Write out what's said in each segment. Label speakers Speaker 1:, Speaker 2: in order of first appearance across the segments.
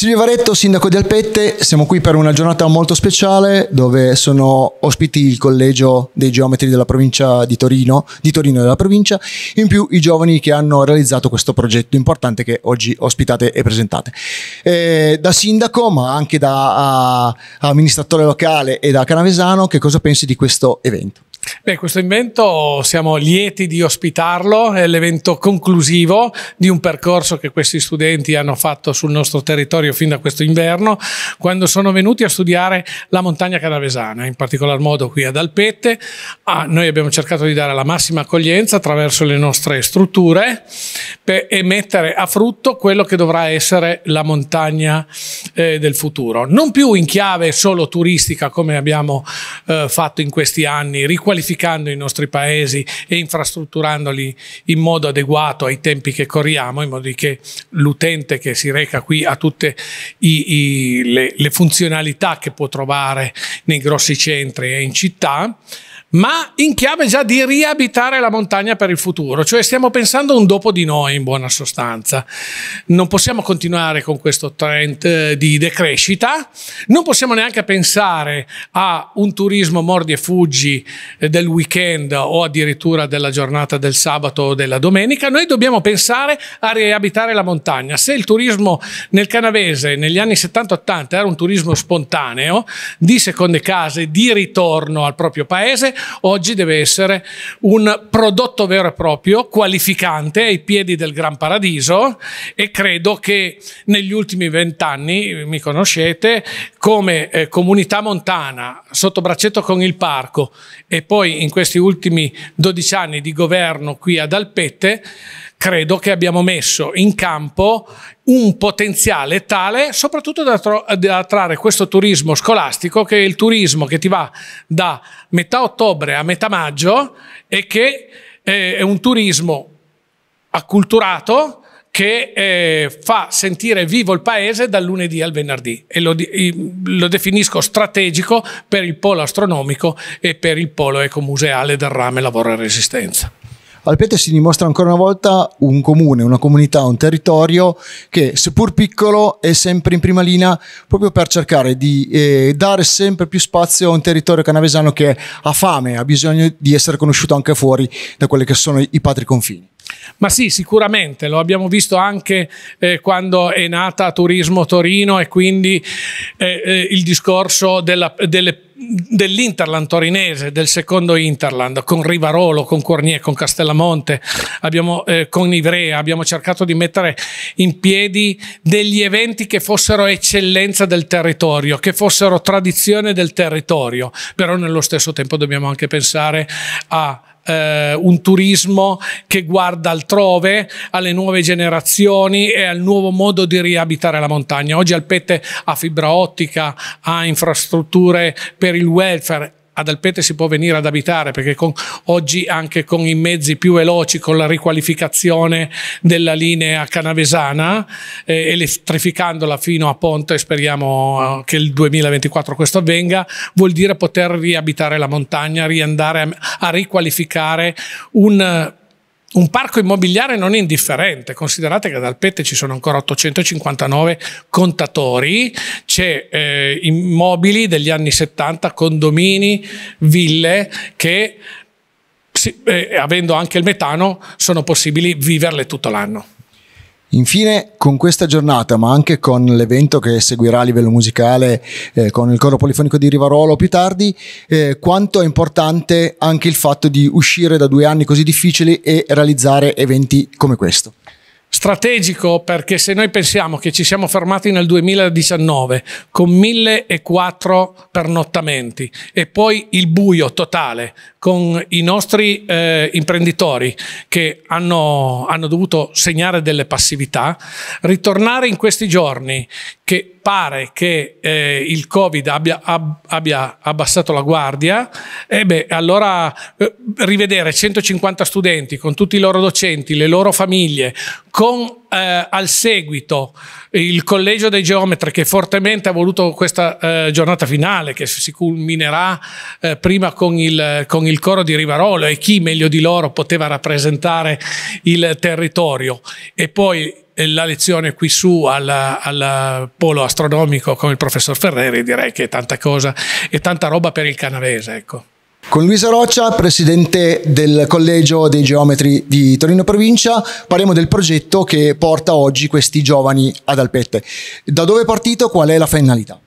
Speaker 1: Silvio Varetto, sindaco di Alpette, siamo qui per una giornata molto speciale dove sono ospiti il collegio dei geometri della provincia di Torino, di Torino e della provincia, in più i giovani che hanno realizzato questo progetto importante che oggi ospitate e presentate. Eh, da sindaco ma anche da ah, amministratore locale e da canavesano, che cosa pensi di questo evento?
Speaker 2: Beh, questo invento siamo lieti di ospitarlo, è l'evento conclusivo di un percorso che questi studenti hanno fatto sul nostro territorio fin da questo inverno, quando sono venuti a studiare la montagna canavesana, in particolar modo qui ad Alpette. Ah, noi abbiamo cercato di dare la massima accoglienza attraverso le nostre strutture e mettere a frutto quello che dovrà essere la montagna eh, del futuro. Non più in chiave solo turistica come abbiamo eh, fatto in questi anni, riqualificata riqualificando i nostri paesi e infrastrutturandoli in modo adeguato ai tempi che corriamo, in modo che l'utente che si reca qui ha tutte i, i, le, le funzionalità che può trovare nei grossi centri e in città ma in chiave già di riabitare la montagna per il futuro, cioè stiamo pensando un dopo di noi in buona sostanza. Non possiamo continuare con questo trend eh, di decrescita, non possiamo neanche pensare a un turismo mordi e fuggi eh, del weekend o addirittura della giornata del sabato o della domenica, noi dobbiamo pensare a riabitare la montagna. Se il turismo nel canavese negli anni 70-80 era un turismo spontaneo, di seconde case, di ritorno al proprio paese, oggi deve essere un prodotto vero e proprio, qualificante, ai piedi del Gran Paradiso e credo che negli ultimi vent'anni, mi conoscete, come eh, comunità montana, sotto braccetto con il parco e poi in questi ultimi 12 anni di governo qui ad Alpette, credo che abbiamo messo in campo un potenziale tale soprattutto da, da attrarre questo turismo scolastico che è il turismo che ti va da metà ottobre a metà maggio e che è un turismo acculturato che eh, fa sentire vivo il paese dal lunedì al venerdì e lo, lo, definisco strategico per il polo astronomico e per il polo ecomuseale del rame lavoro e resistenza.
Speaker 1: Alpete si dimostra ancora una volta un comune, una comunità, un territorio che seppur piccolo è sempre in prima linea proprio per cercare di eh, dare sempre più spazio a un territorio canavesano che ha fame, ha bisogno di essere conosciuto anche fuori da quelli che sono i patri confini.
Speaker 2: Ma sì, sicuramente, lo abbiamo visto anche eh, quando è nata Turismo Torino e quindi eh, eh il discorso della, delle dell'Interland torinese, del secondo Interland, con Rivarolo, con Cornier, con Castellamonte, abbiamo, eh, con Ivrea, abbiamo cercato di mettere in piedi degli eventi che fossero eccellenza del territorio, che fossero tradizione del territorio, però nello stesso tempo dobbiamo anche pensare a eh, un turismo che guarda altrove, alle nuove generazioni e al nuovo modo di riabitare la montagna. Oggi Alpette ha fibra ottica, ha infrastrutture per il welfare, ad Alpete si può venire ad abitare perché con, oggi anche con i mezzi più veloci, con la riqualificazione della linea canavesana, eh, elettrificandola fino a Ponte, speriamo eh, che il 2024 questo avvenga, vuol dire poter riabitare la montagna, riandare a, a riqualificare un un parco immobiliare non indifferente, considerate che ad Alpette ci sono ancora 859 contatori, c'è eh, immobili degli anni 70, condomini, ville che, eh, avendo anche il metano, sono possibili viverle tutto l'anno.
Speaker 1: Infine, con questa giornata, ma anche con l'evento che seguirà a livello musicale eh, con il coro polifonico di Rivarolo più tardi, eh, quanto è importante anche il fatto di uscire da due anni così difficili e realizzare eventi come questo?
Speaker 2: strategico perché se noi pensiamo che ci siamo fermati nel 2019 con 1004 pernottamenti e poi il buio totale con i nostri eh, imprenditori che hanno, hanno dovuto segnare delle passività, ritornare in questi giorni che pare che eh, il Covid abbia, ab, abbia, abbassato la guardia, e beh, allora eh, rivedere 150 studenti con tutti i loro docenti, le loro famiglie, con eh, al seguito il collegio dei geometri che fortemente ha voluto questa eh, giornata finale che si culminerà eh, prima con il, con il, coro di Rivarolo e chi meglio di loro poteva rappresentare il territorio e poi eh, la lezione qui su al, polo astronomico con il professor Ferreri direi che è tanta cosa e tanta roba per il canavese ecco.
Speaker 1: Con Luisa Roccia, presidente del Collegio dei Geometri di Torino Provincia, parliamo del progetto che porta oggi questi giovani ad Alpette. Da dove è partito? Qual è la finalità?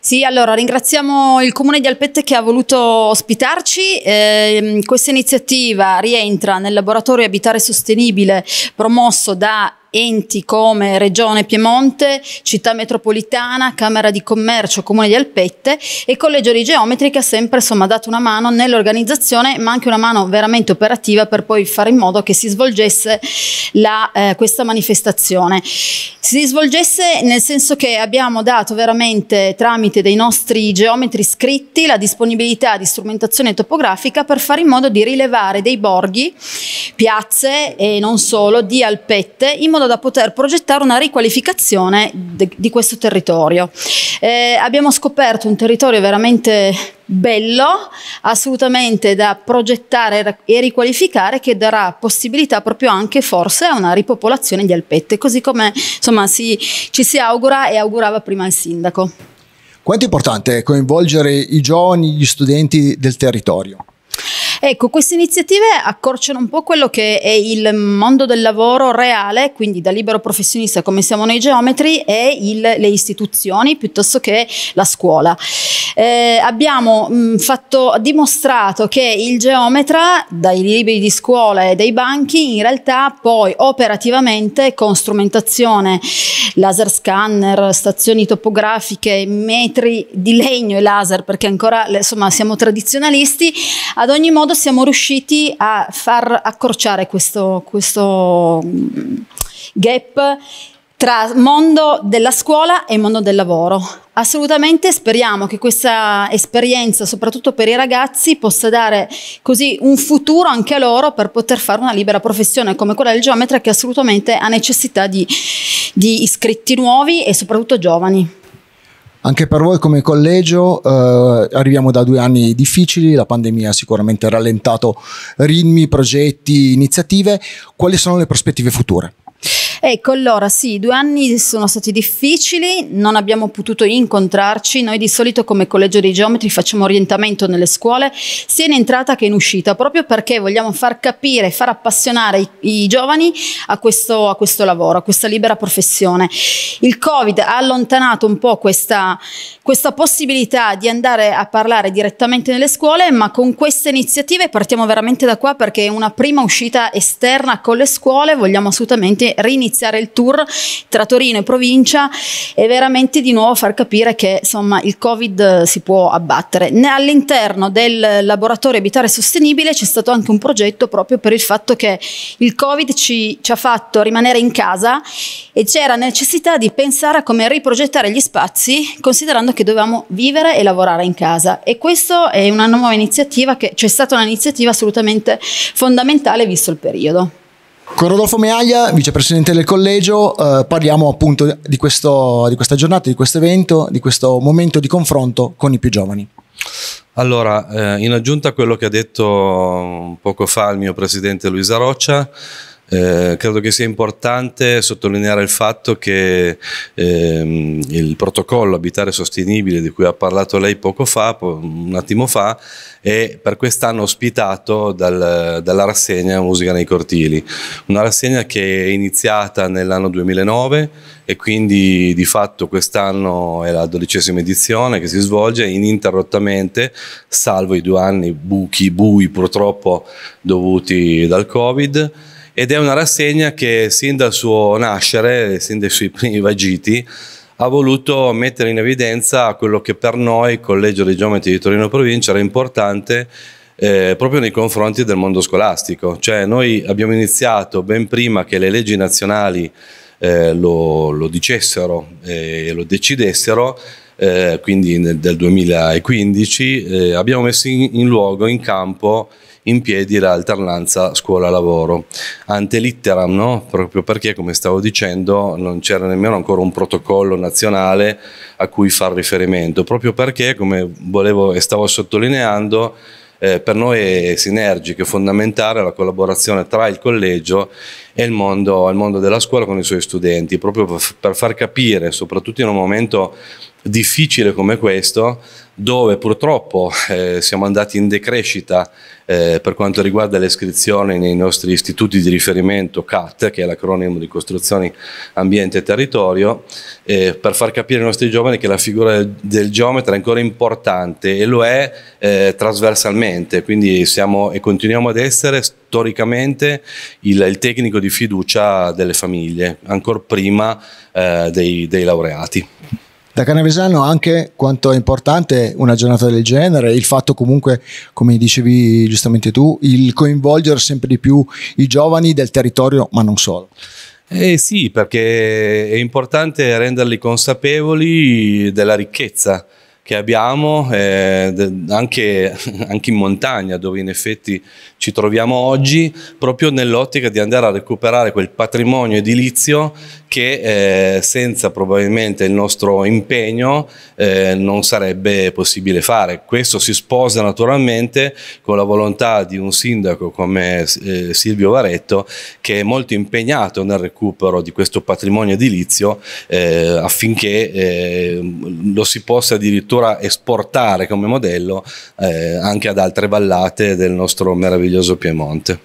Speaker 3: Sì, allora ringraziamo il Comune di Alpette che ha voluto ospitarci. Eh, questa iniziativa rientra nel laboratorio Abitare Sostenibile promosso da enti come Regione Piemonte, Città Metropolitana, Camera di Commercio, Comune di Alpette e Collegio dei Geometri che ha sempre insomma, dato una mano nell'organizzazione ma anche una mano veramente operativa per poi fare in modo che si svolgesse la, eh, questa manifestazione. Si svolgesse nel senso che abbiamo dato veramente tramite dei nostri geometri scritti la disponibilità di strumentazione topografica per fare in modo di rilevare dei borghi, piazze e non solo di Alpette in modo modo da poter progettare una riqualificazione de, di questo territorio. Eh, abbiamo scoperto un territorio veramente bello, assolutamente da progettare e riqualificare che darà possibilità proprio anche forse a una ripopolazione di Alpette, così come insomma, si, ci si augura e augurava prima il sindaco.
Speaker 1: Quanto è importante coinvolgere i giovani, gli studenti del territorio?
Speaker 3: Ecco, queste iniziative accorciano un po' quello che è il mondo del lavoro reale, quindi da libero professionista come siamo noi geometri, e il, le istituzioni piuttosto che la scuola. Eh, abbiamo mh, mm, fatto, dimostrato che il geometra dai libri di scuola e dai banchi in realtà poi operativamente con strumentazione laser scanner, stazioni topografiche, metri di legno e laser perché ancora insomma siamo tradizionalisti, ad ogni modo modo siamo riusciti a far accorciare questo, questo mm, gap tra mondo della scuola e mondo del lavoro. Assolutamente speriamo che questa esperienza, soprattutto per i ragazzi, possa dare così un futuro anche a loro per poter fare una libera professione come quella del geometra che assolutamente ha necessità di, di iscritti nuovi e soprattutto giovani.
Speaker 1: Anche per voi come collegio eh, arriviamo da due anni difficili, la pandemia ha sicuramente rallentato ritmi, progetti, iniziative. Quali sono le prospettive future?
Speaker 3: Ecco, allora sì, due anni sono stati difficili, non abbiamo potuto incontrarci, noi di solito come collegio dei geometri facciamo orientamento nelle scuole, sia in entrata che in uscita, proprio perché vogliamo far capire, far appassionare i, i giovani a questo, a questo lavoro, a questa libera professione. Il Covid ha allontanato un po' questa, questa possibilità di andare a parlare direttamente nelle scuole, ma con queste iniziative partiamo veramente da qua perché è una prima uscita esterna con le scuole, vogliamo assolutamente riniziare iniziare il tour tra Torino e provincia e veramente di nuovo far capire che insomma il Covid si può abbattere. All'interno del laboratorio Abitare Sostenibile c'è stato anche un progetto proprio per il fatto che il Covid ci, ci ha fatto rimanere in casa e c'era necessità di pensare a come riprogettare gli spazi considerando che dovevamo vivere e lavorare in casa e questa è una nuova iniziativa che c'è cioè, stata un'iniziativa assolutamente fondamentale visto il periodo.
Speaker 1: Con Rodolfo Meaglia, vicepresidente del collegio, eh, parliamo appunto di, questo, di questa giornata, di questo evento, di questo momento di confronto con i più giovani.
Speaker 4: Allora, eh, in aggiunta a quello che ha detto mm, poco fa il mio presidente Luisa Roccia, eh, credo che sia importante sottolineare il fatto che ehm, il protocollo abitare sostenibile di cui ha parlato lei poco fa, un attimo fa, è per quest'anno ospitato dal, dalla rassegna Musica nei Cortili, una rassegna che è iniziata nell'anno 2009 e quindi di fatto quest'anno è la dodicesima edizione che si svolge ininterrottamente, salvo i due anni buchi, bui purtroppo dovuti dal Covid ed è una rassegna che sin dal suo nascere, sin dai suoi primi vagiti, ha voluto mettere in evidenza quello che per noi, Collegio dei Geometri di Torino Provincia, era importante eh, proprio nei confronti del mondo scolastico. Cioè noi abbiamo iniziato ben prima che le leggi nazionali eh, lo, lo, dicessero eh, e eh, lo decidessero, eh, quindi nel, del 2015, eh, abbiamo messo in, in luogo, in campo, in piedi l'alternanza scuola-lavoro. Ante litteram, no? proprio perché, come stavo dicendo, non c'era nemmeno ancora un protocollo nazionale a cui far riferimento, proprio perché, come volevo e stavo sottolineando, eh, per noi è sinergico, è fondamentale la collaborazione tra il collegio e il mondo, il mondo della scuola con i suoi studenti, proprio per far capire, soprattutto in un momento difficile come questo, dove purtroppo eh, siamo andati in decrescita eh, per quanto riguarda le iscrizioni nei nostri istituti di riferimento CAT, che è l'acronimo di Costruzioni, Ambiente e Territorio, eh, per far capire ai nostri giovani che la figura del geometra è ancora importante e lo è eh, trasversalmente, quindi siamo e continuiamo ad essere storicamente il, il tecnico di fiducia delle famiglie, ancora prima eh, dei, dei laureati
Speaker 1: da Canavesano anche quanto è importante una giornata del genere, il fatto comunque, come dicevi giustamente tu, il coinvolgere sempre di più i giovani del territorio, ma non solo.
Speaker 4: Eh sì, perché è importante renderli consapevoli della ricchezza che abbiamo eh, anche, anche, in montagna dove in effetti ci troviamo oggi proprio nell'ottica di andare a recuperare quel patrimonio edilizio che eh, senza probabilmente il nostro impegno eh, non sarebbe possibile fare. Questo si sposa naturalmente con la volontà di un sindaco come eh, Silvio Varetto che è molto impegnato nel recupero di questo patrimonio edilizio eh, affinché eh, lo si possa addirittura esportare come modello eh, anche ad altre vallate del nostro meraviglioso meraviglioso Piemonte.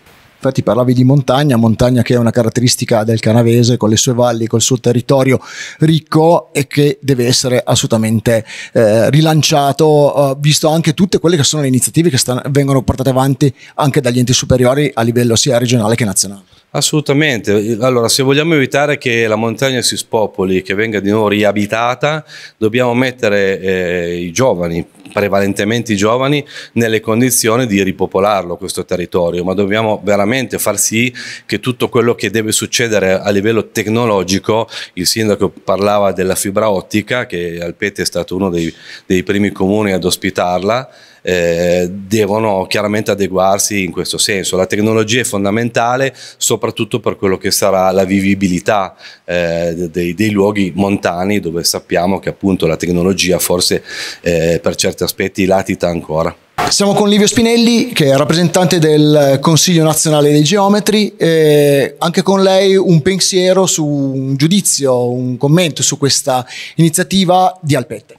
Speaker 1: Infatti parlavi di montagna, montagna che è una caratteristica del canavese con le sue valli, col suo territorio ricco e che deve essere assolutamente eh, rilanciato, eh, visto anche tutte quelle che sono le iniziative che stanno, vengono portate avanti anche dagli enti superiori a livello sia regionale che nazionale.
Speaker 4: Assolutamente, allora se vogliamo evitare che la montagna si spopoli, che venga di nuovo riabitata, dobbiamo mettere eh, i giovani prevalentemente i giovani, nelle condizioni di ripopolarlo questo territorio, ma dobbiamo veramente far sì che tutto quello che deve succedere a livello tecnologico, il sindaco parlava della fibra ottica, che Alpete è stato uno dei, dei primi comuni ad ospitarla, eh, devono chiaramente adeguarsi in questo senso. La tecnologia è fondamentale soprattutto per quello che sarà la vivibilità eh, dei, dei, luoghi montani dove sappiamo che appunto la tecnologia forse eh, per certi aspetti latita ancora.
Speaker 1: Siamo con Livio Spinelli, che è rappresentante del Consiglio nazionale dei geometri, e anche con lei un pensiero su un giudizio, un commento su questa iniziativa di Alpette.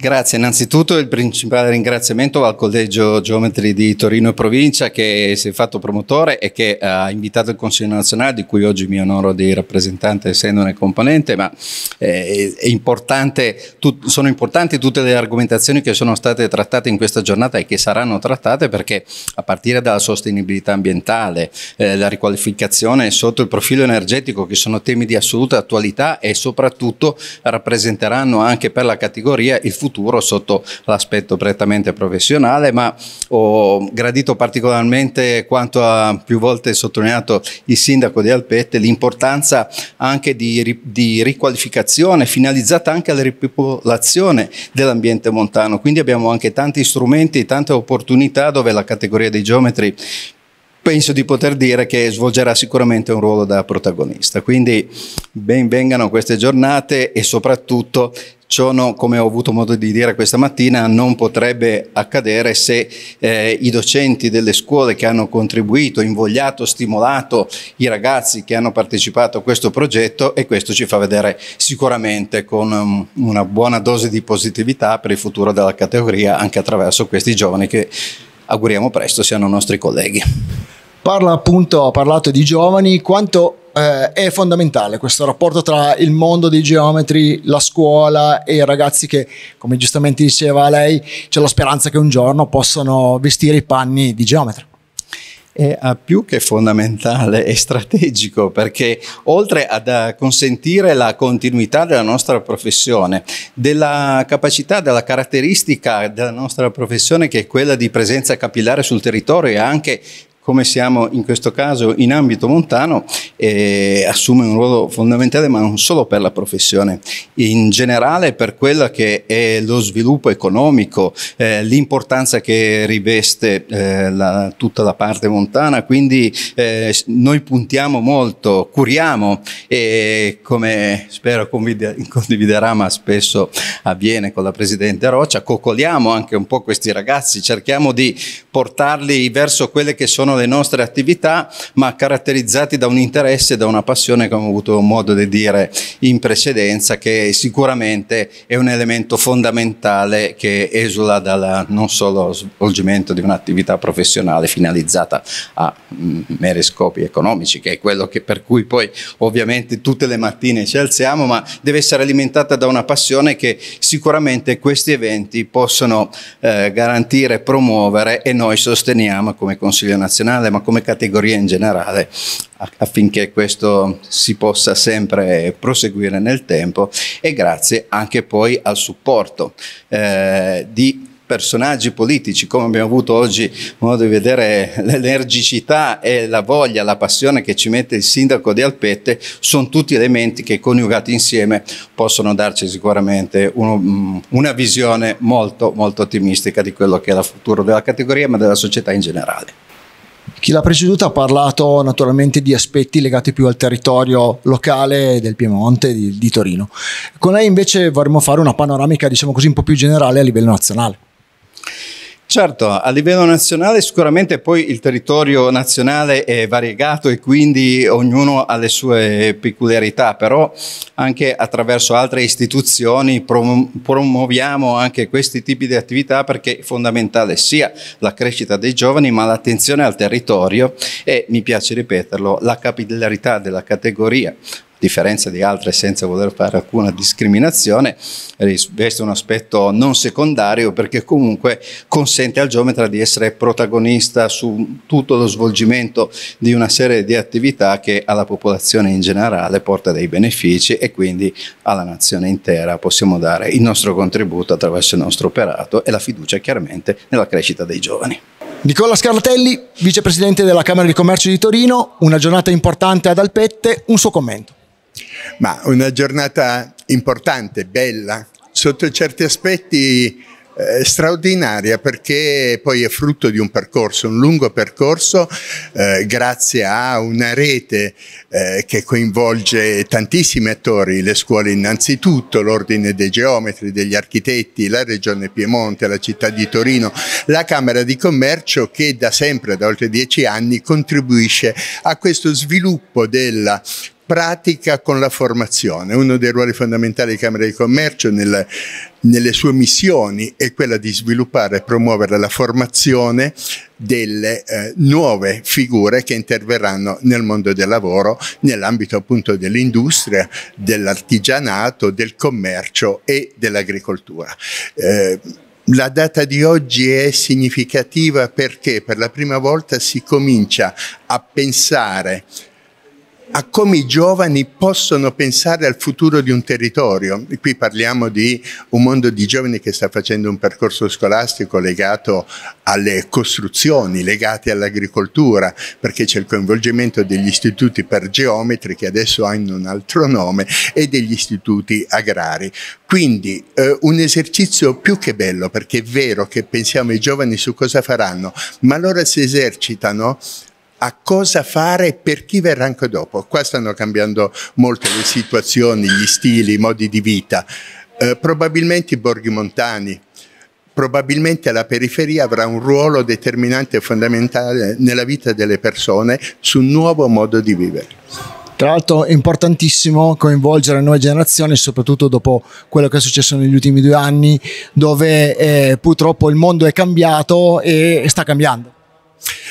Speaker 5: Grazie, innanzitutto il principale ringraziamento al Collegio Geometri di Torino e Provincia che si è fatto promotore e che eh, ha invitato il Consiglio nazionale, di cui oggi mi onoro di rappresentante essendone componente, ma eh, è, importante, sono importanti tutte le argomentazioni che sono state trattate in questa giornata e che saranno trattate perché a partire dalla sostenibilità ambientale, eh, la riqualificazione sotto il profilo energetico che sono temi di assoluta attualità e soprattutto rappresenteranno anche per la categoria il futuro futuro sotto l'aspetto prettamente professionale, ma ho gradito particolarmente quanto ha più volte sottolineato il sindaco di Alpette, l'importanza anche di, di riqualificazione finalizzata anche alla ripopolazione dell'ambiente montano. Quindi abbiamo anche tanti strumenti, tante opportunità dove la categoria dei geometri penso di poter dire che svolgerà sicuramente un ruolo da protagonista. Quindi ben vengano queste giornate e soprattutto ciò, no, come ho avuto modo di dire questa mattina, non potrebbe accadere se eh, i docenti delle scuole che hanno contribuito, invogliato, stimolato i ragazzi che hanno partecipato a questo progetto e questo ci fa vedere sicuramente con um, una buona dose di positività per il futuro della categoria anche attraverso questi giovani che auguriamo presto siano nostri colleghi.
Speaker 1: Parla appunto, ha parlato di giovani, quanto eh, è fondamentale questo rapporto tra il mondo dei geometri, la scuola e i ragazzi che, come giustamente diceva lei, c'è la speranza che un giorno possano vestire i panni di geometra
Speaker 5: è eh, più che fondamentale e strategico perché oltre ad eh, consentire la continuità della nostra professione, della capacità, della caratteristica della nostra professione che è quella di presenza capillare sul territorio e anche come siamo in questo caso in ambito montano, eh, assume un ruolo fondamentale ma non solo per la professione, in generale per quello che è lo sviluppo economico, eh, l'importanza che riveste eh, la, tutta la parte montana, quindi eh, noi puntiamo molto, curiamo e come spero condividerà ma spesso avviene con la Presidente Roccia, coccoliamo anche un po' questi ragazzi, cerchiamo di portarli verso quelle che sono le nostre attività, ma caratterizzati da un interesse e da una passione, come ho avuto modo di dire in precedenza, che sicuramente è un elemento fondamentale che esula dal non solo svolgimento di un'attività professionale finalizzata a mm, meri scopi economici, che è quello che, per cui poi ovviamente tutte le mattine ci alziamo, ma deve essere alimentata da una passione che sicuramente questi eventi possono eh, garantire, promuovere e noi sosteniamo come Consiglio nazionale nazionale ma come categoria in generale affinché questo si possa sempre proseguire nel tempo e grazie anche poi al supporto eh, di personaggi politici, come abbiamo avuto oggi modo di vedere l'energicità e la voglia, la passione che ci mette il sindaco di Alpette, sono tutti elementi che coniugati insieme possono darci sicuramente uno, mm, una visione molto, molto ottimistica di quello che è il futuro della categoria ma della società in generale.
Speaker 1: Chi l'ha preceduta ha parlato naturalmente di aspetti legati più al territorio locale del Piemonte, di, di Torino. Con lei invece vorremmo fare una panoramica, diciamo così, un po' più generale a livello nazionale.
Speaker 5: Certo, a livello nazionale sicuramente poi il territorio nazionale è variegato e quindi ognuno ha le sue peculiarità, però anche attraverso altre istituzioni promuoviamo anche questi tipi di attività perché è fondamentale sia la crescita dei giovani ma l'attenzione al territorio e mi piace ripeterlo, la capillarità della categoria differenza di altre senza voler fare alcuna discriminazione, riveste un aspetto non secondario perché comunque consente al geometra di essere protagonista su tutto lo svolgimento di una serie di attività che alla popolazione in generale porta dei benefici e quindi alla nazione intera possiamo dare il nostro contributo attraverso il nostro operato e la fiducia chiaramente nella crescita dei giovani.
Speaker 1: Nicola Scarlatelli, vicepresidente della Camera di Commercio di Torino, una giornata importante ad Alpette, un suo commento.
Speaker 6: Ma una giornata importante, bella, sotto certi aspetti eh, straordinaria perché poi è frutto di un percorso, un lungo percorso eh, grazie a una rete eh, che coinvolge tantissimi attori, le scuole innanzitutto, l'ordine dei geometri, degli architetti, la regione Piemonte, la città di Torino, la Camera di Commercio che da sempre, da oltre dieci anni, contribuisce a questo sviluppo della pratica con la formazione. Uno dei ruoli fondamentali di Camera di Commercio nella, nelle sue missioni è quella di sviluppare e promuovere la formazione delle eh, nuove figure che interverranno nel mondo del lavoro, nell'ambito appunto dell'industria, dell'artigianato, del commercio e dell'agricoltura. Eh, la data di oggi è significativa perché per la prima volta si comincia a pensare a come i giovani possono pensare al futuro di un territorio. E qui parliamo di un mondo di giovani che sta facendo un percorso scolastico legato alle costruzioni, legate all'agricoltura, perché c'è il coinvolgimento degli istituti per geometri che adesso hanno un altro nome e degli istituti agrari. Quindi eh, un esercizio più che bello, perché è vero che pensiamo ai giovani su cosa faranno, ma allora si esercitano a cosa fare e per chi verrà anche dopo. Qua stanno cambiando molto le situazioni, gli stili, i modi di vita. Eh, probabilmente i borghi montani, probabilmente la periferia avrà un ruolo determinante e fondamentale nella vita delle persone su un nuovo modo di vivere.
Speaker 1: Tra l'altro è importantissimo coinvolgere le nuove generazioni, soprattutto dopo quello che è successo negli ultimi due anni, dove eh, purtroppo il mondo è cambiato e sta cambiando.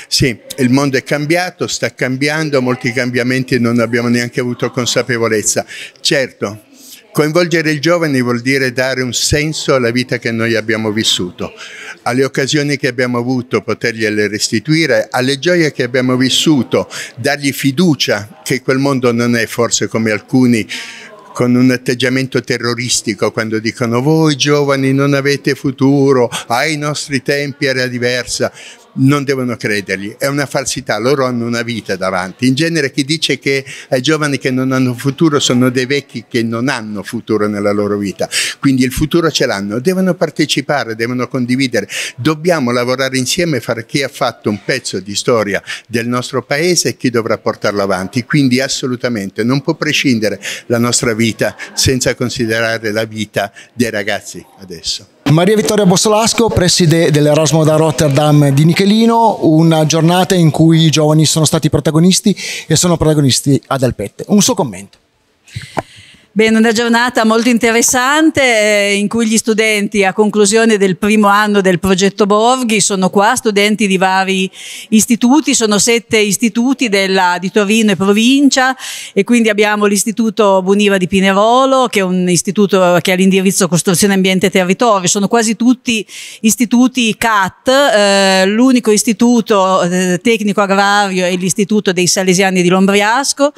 Speaker 6: Sì, il mondo è cambiato, sta cambiando, molti cambiamenti non abbiamo neanche avuto consapevolezza. Certo, Coinvolgere i giovani vuol dire dare un senso alla vita che noi abbiamo vissuto, alle occasioni che abbiamo avuto, potergliele restituire, alle gioie che abbiamo vissuto, dargli fiducia che quel mondo non è forse come alcuni con un atteggiamento terroristico quando dicono voi giovani non avete futuro, ai ah, nostri tempi era diversa non devono credergli, è una falsità, loro hanno una vita davanti. In genere chi dice che ai giovani che non hanno futuro sono dei vecchi che non hanno futuro nella loro vita, quindi il futuro ce l'hanno, devono partecipare, devono condividere, dobbiamo lavorare insieme e fare chi ha fatto un pezzo di storia del nostro paese e chi dovrà portarlo avanti, quindi assolutamente non può prescindere la nostra vita senza considerare la vita dei ragazzi adesso.
Speaker 1: Maria Vittoria Bossolasco, preside dell'Erasmo da Rotterdam di Nichelino, una giornata in cui i giovani sono stati protagonisti e sono protagonisti ad Alpette. Un suo commento.
Speaker 7: Bene, una giornata molto interessante eh, in cui gli studenti a conclusione del primo anno del progetto Borghi sono qua, studenti di vari istituti, sono sette istituti della, di Torino e provincia e quindi abbiamo l'istituto Buniva di Pinerolo che è un istituto che ha l'indirizzo costruzione ambiente e territorio, sono quasi tutti istituti CAT, eh, l'unico istituto eh, tecnico agrario è l'istituto dei Salesiani di Lombriasco,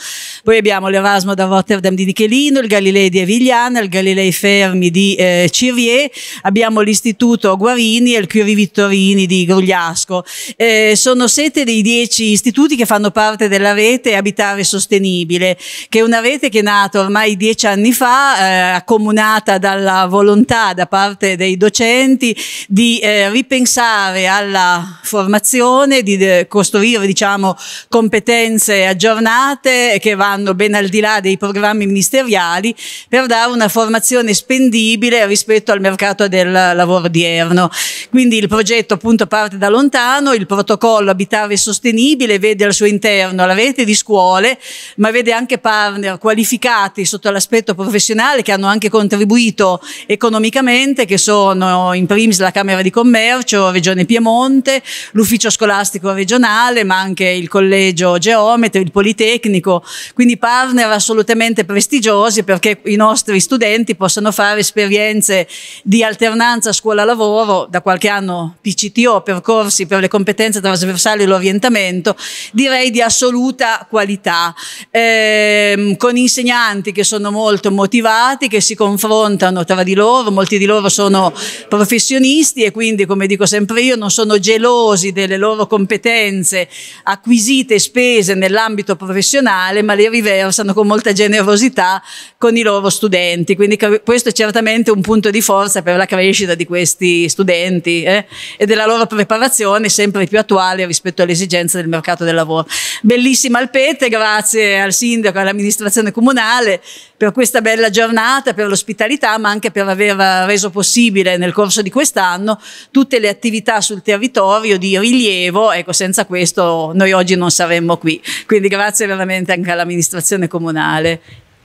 Speaker 7: poi abbiamo l'Erasmo da Rotterdam di Nichelino, Galilei di Avigliana, il Galilei Fermi di eh, Cirier, abbiamo l'Istituto Guarini e il Curie Vittorini di Grugliasco. Eh, sono sette dei dieci istituti che fanno parte della rete Abitare Sostenibile, che è una rete che è nata ormai dieci anni fa, eh, accomunata dalla volontà da parte dei docenti di eh, ripensare alla formazione, di eh, costruire diciamo, competenze aggiornate che vanno ben al di là dei programmi ministeriali locali per dare una formazione spendibile rispetto al mercato del lavoro odierno. Quindi il progetto appunto parte da lontano, il protocollo abitare sostenibile vede al suo interno la rete di scuole, ma vede anche partner qualificati sotto l'aspetto professionale che hanno anche contribuito economicamente, che sono in primis la Camera di Commercio, Regione Piemonte, l'Ufficio Scolastico Regionale, ma anche il Collegio Geometri, il Politecnico, quindi partner assolutamente prestigiosi cose perché i nostri studenti possano fare esperienze di alternanza scuola-lavoro, da qualche anno PCTO, percorsi per le competenze trasversali e l'orientamento, direi di assoluta qualità, ehm, con insegnanti che sono molto motivati, che si confrontano tra di loro, molti di loro sono professionisti e quindi, come dico sempre io, non sono gelosi delle loro competenze acquisite e spese nell'ambito professionale, ma le riversano con molta generosità con i loro studenti, quindi questo è certamente un punto di forza per la crescita di questi studenti eh? e della loro preparazione sempre più attuale rispetto alle esigenze del mercato del lavoro. Bellissima Alpete, grazie al sindaco e all'amministrazione comunale per questa bella giornata, per l'ospitalità, ma anche per aver eh, reso possibile nel corso di quest'anno tutte le attività sul territorio di rilievo, ecco senza questo noi oggi non saremmo qui. Quindi grazie veramente anche all'amministrazione comunale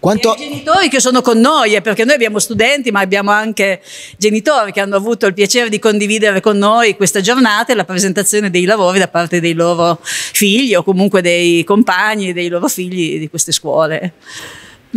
Speaker 7: quanto... I genitori che sono con noi, eh, perché noi abbiamo studenti, ma abbiamo anche genitori che hanno avuto il piacere di condividere con noi questa giornata e la presentazione dei lavori da parte dei loro figli o comunque dei compagni, dei loro figli di queste scuole.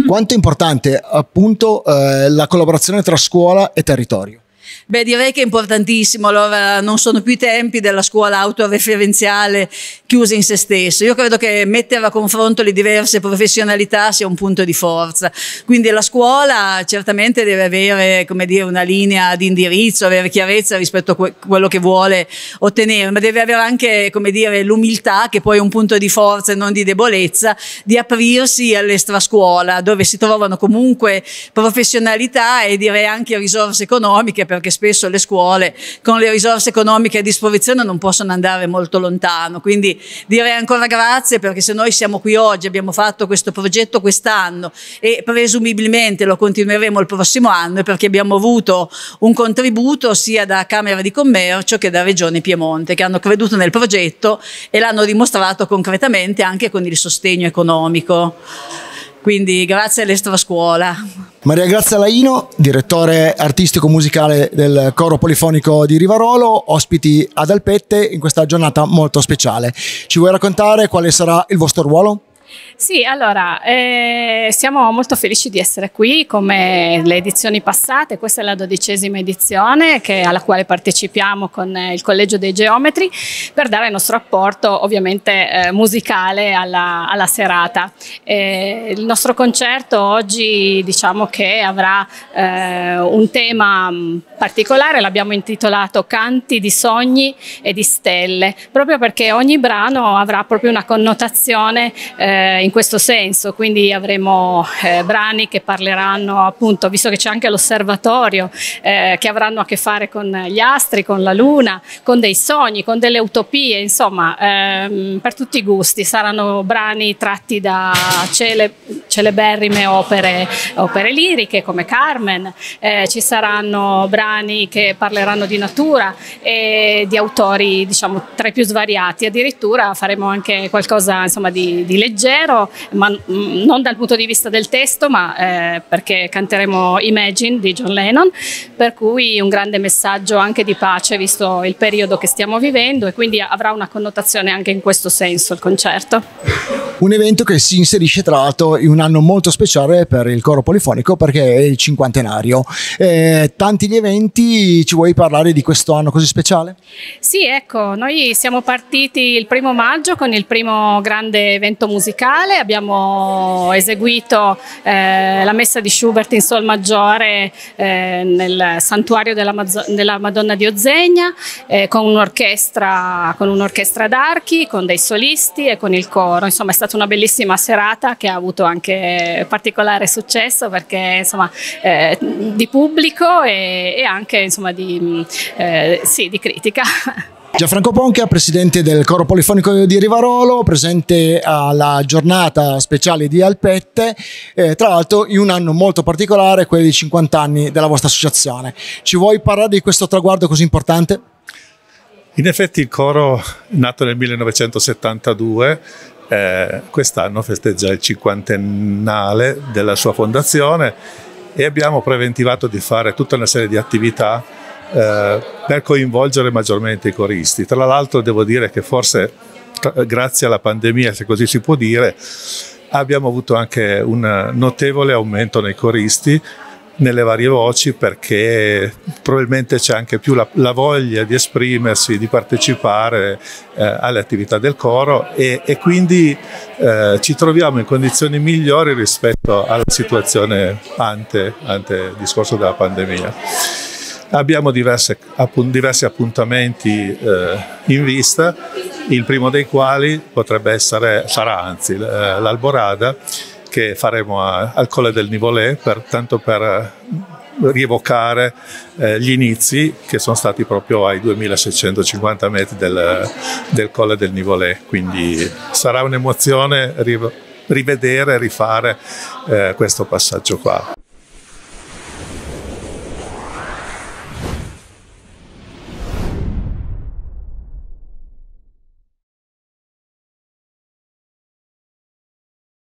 Speaker 7: Quanto è
Speaker 1: importante appunto eh, la collaborazione tra scuola e territorio?
Speaker 7: Beh, direi che è importantissimo, allora non sono più i tempi della scuola autoreferenziale chiusa in se stesso. Io credo che mettere a confronto le diverse professionalità sia un punto di forza. Quindi la scuola certamente deve avere come dire, una linea di indirizzo, avere chiarezza rispetto a quello che vuole ottenere, ma deve avere anche come dire, l'umiltà, che poi è un punto di forza e non di debolezza, di aprirsi all'estrascuola, dove si trovano comunque professionalità e direi anche risorse economiche per perché spesso le scuole con le risorse economiche a disposizione non possono andare molto lontano. Quindi direi ancora grazie perché se noi siamo qui oggi, abbiamo fatto questo progetto quest'anno e presumibilmente lo continueremo il prossimo anno è perché abbiamo avuto un contributo sia da Camera di Commercio che da Regione Piemonte che hanno creduto nel progetto e l'hanno dimostrato concretamente anche con il sostegno economico. Quindi grazie all'Estra Scuola.
Speaker 1: Maria Grazia Laino, direttore artistico musicale del coro polifonico di Rivarolo, ospiti ad Alpette in questa giornata molto speciale. Ci vuoi raccontare quale sarà il vostro ruolo?
Speaker 8: Sì, allora, eh, siamo molto felici di essere qui come le edizioni passate, questa è la dodicesima edizione che, alla quale partecipiamo con eh, il Collegio dei Geometri per dare il nostro apporto ovviamente eh, musicale alla, alla serata. Eh, il nostro concerto oggi diciamo che avrà eh, un tema mm, particolare, l'abbiamo intitolato Canti di sogni e di stelle, proprio perché ogni brano avrà proprio una connotazione eh, eh, in questo senso, quindi avremo eh, brani che parleranno appunto, visto che c'è anche l'osservatorio, eh, che avranno a che fare con gli astri, con la luna, con dei sogni, con delle utopie, insomma, ehm, per tutti i gusti, saranno brani tratti da cele, celeberrime opere, opere, liriche come Carmen, eh, ci saranno brani che parleranno di natura e di autori diciamo tra i più svariati, addirittura faremo anche qualcosa insomma di, di leggero leggero, ma mm, non dal punto di vista del testo, ma eh, perché canteremo Imagine di John Lennon, per cui un grande messaggio anche di pace visto il periodo che stiamo vivendo e quindi avrà una connotazione anche in questo senso il concerto.
Speaker 1: Un evento che si inserisce tra l'altro in un anno molto speciale per il coro polifonico perché è il cinquantenario. Eh, tanti gli eventi, ci vuoi parlare di questo anno così speciale?
Speaker 8: Sì, ecco, noi siamo partiti il primo maggio con il primo grande evento musicale musicale, abbiamo eseguito eh, la messa di Schubert in Sol Maggiore eh, nel santuario della, della, Madonna di Ozegna eh, con un'orchestra un d'archi, con dei solisti e con il coro. Insomma è stata una bellissima serata che ha avuto anche particolare successo perché insomma eh, di pubblico e, e anche insomma, di, mm, eh, sì, di critica.
Speaker 1: Gianfranco Ponca, presidente del coro polifonico di Rivarolo, presente alla giornata speciale di Alpette, eh, tra l'altro in un anno molto particolare, quello dei 50 anni della vostra associazione. Ci vuoi parlare di questo traguardo così importante?
Speaker 9: In effetti il coro, nato nel 1972, eh, quest'anno festeggia il cinquantennale della sua fondazione e abbiamo preventivato di fare tutta una serie di attività eh, per coinvolgere maggiormente i coristi. Tra l'altro devo dire che forse grazie alla pandemia, se così si può dire, abbiamo avuto anche un notevole aumento nei coristi nelle varie voci perché probabilmente c'è anche più la, la, voglia di esprimersi, di partecipare eh, alle attività del coro e, e quindi eh, ci troviamo in condizioni migliori rispetto alla situazione ante, ante il discorso della pandemia. Abbiamo diverse, appun, diversi appuntamenti eh, in vista, il primo dei quali potrebbe essere, sarà anzi eh, l'Alborada che faremo a, al Colle del Nivolé, per, tanto per mm, rievocare eh, gli inizi che sono stati proprio ai 2650 metri del, del Colle del Nivolé. quindi sarà un'emozione rivedere e rifare eh, questo passaggio qua.